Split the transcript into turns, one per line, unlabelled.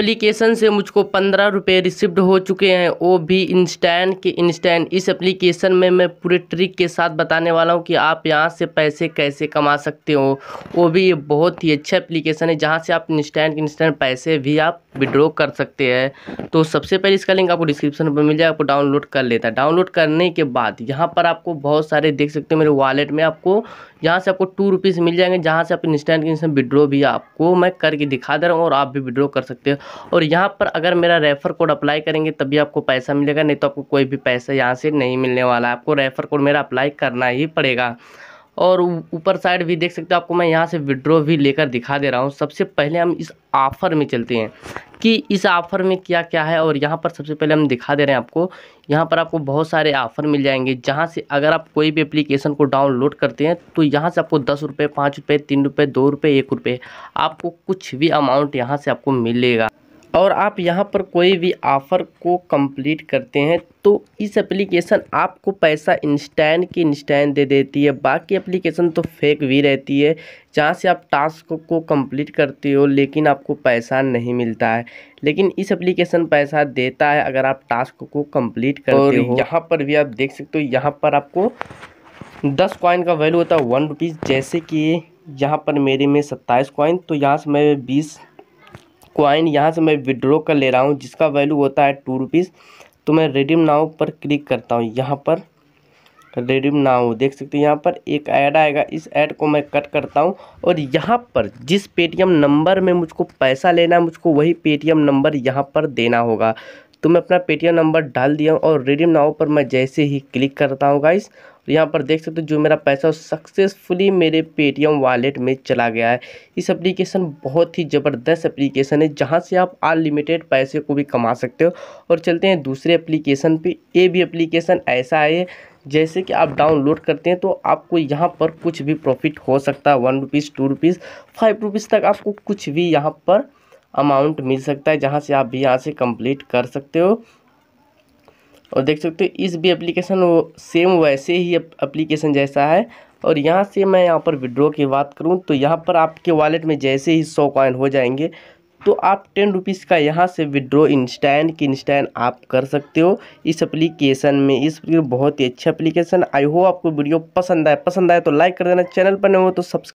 application से मुझको पंद्रह रुपये रिसिव्ड हो चुके हैं वो भी इंस्टैंट के इंस्टैंड इस एप्लीकेशन में मैं पूरे ट्रिक के साथ बताने वाला हूँ कि आप यहाँ से पैसे कैसे कमा सकते हो वो भी ये बहुत ही अच्छा एप्लीकेशन है जहाँ से आप इंस्टैंड के इंस्टैंड पैसे भी आप विड्रॉ कर सकते हैं तो सबसे पहले इसका लिंक आपको डिस्क्रिप्शन पर मिल जाएगा आपको डाउनलोड कर लेता है डाउनलोड करने के बाद यहाँ पर आपको बहुत सारे देख सकते हो मेरे वॉलेट में आपको यहाँ से आपको टू रुपीज़ मिल जाएंगे जहाँ से आप इंस्टेंट के इंस्टैंट विड्रॉ भी आपको मैं करके दिखा दे रहा हूँ और आप भी विड्रॉ कर सकते हो और यहाँ पर अगर मेरा रेफ़र कोड अप्लाई करेंगे तभी आपको पैसा मिलेगा नहीं तो आपको कोई भी पैसा यहाँ से नहीं मिलने वाला है आपको रेफ़र कोड मेरा अप्लाई करना ही पड़ेगा और ऊपर साइड भी देख सकते हो आपको मैं यहाँ से विड्रॉ भी लेकर दिखा दे रहा हूँ सबसे पहले हम इस ऑफ़र में चलते हैं कि इस ऑफ़र में क्या क्या है और यहाँ पर सबसे पहले हम दिखा दे रहे हैं आपको यहाँ पर आपको बहुत सारे ऑफ़र मिल जाएंगे जहाँ से अगर आप कोई भी एप्लीकेशन को डाउनलोड करते हैं तो यहाँ से आपको दस रुपये पाँच रुपये तीन रुपये दो रुपये एक रुपये आपको कुछ भी अमाउंट यहाँ से आपको मिलेगा और आप यहाँ पर कोई भी ऑफर को कंप्लीट करते हैं तो इस एप्लीकेशन आपको पैसा इंस्टैंड की इंस्टैंड दे देती है बाकी एप्लीकेशन तो फेक भी रहती है जहाँ से आप टास्क को कंप्लीट करते हो लेकिन आपको पैसा नहीं मिलता है लेकिन इस एप्लीकेशन पैसा देता है अगर आप टास्क को कंप्लीट करते हो यहाँ पर भी आप देख सकते हो यहाँ पर आपको दस कॉइन का वैल्यू होता है वन रुपीज़ जैसे कि यहाँ पर मेरे में सत्ताईस कॉइन तो यहाँ से मैं बीस क्वाइन यहाँ से मैं विड्रॉ कर ले रहा हूँ जिसका वैल्यू होता है टू रुपीज़ तो मैं रेडीम नाव पर क्लिक करता हूँ यहाँ पर रेडीम नाव देख सकते हैं यहाँ पर एक ऐड आएगा इस ऐड को मैं कट करता हूँ और यहाँ पर जिस पेटीएम नंबर में मुझको पैसा लेना है मुझको वही पेटीएम नंबर यहाँ पर देना होगा तो मैं अपना पेटीएम नंबर डाल दिया हूँ और रिडीम नाव पर मैं जैसे ही क्लिक करता हूँ गाइस यहाँ पर देख सकते हो जो मेरा पैसा सक्सेसफुली मेरे पेटीएम वॉलेट में चला गया है इस एप्लीकेशन बहुत ही ज़बरदस्त एप्लीकेशन है जहाँ से आप अनलिमिटेड पैसे को भी कमा सकते हो और चलते हैं दूसरे एप्लीकेशन पे ये भी एप्लीकेशन ऐसा है जैसे कि आप डाउनलोड करते हैं तो आपको यहाँ पर कुछ भी प्रॉफिट हो सकता है one rupees two rupees five rupees तक आपको कुछ भी यहाँ पर अमाउंट मिल सकता है जहाँ से आप भी यहाँ से कंप्लीट कर सकते हो और देख सकते हो इस भी एप्लीकेशन वो सेम वैसे ही एप्लीकेशन जैसा है और यहाँ से मैं यहाँ पर विड्रो की बात करूँ तो यहाँ पर आपके वॉलेट में जैसे ही सौ कॉइन हो जाएंगे तो आप टेन रुपीज़ का यहाँ से विड्रो इंस्टैंड की इंस्टैंड आप कर सकते हो इस एप्लीकेशन में इस बहुत ही अच्छा एप्लीकेशन आई होप आपको वीडियो पसंद आए पसंद आए तो लाइक कर देना चैनल पर नहीं हो तो सब्सक्राइब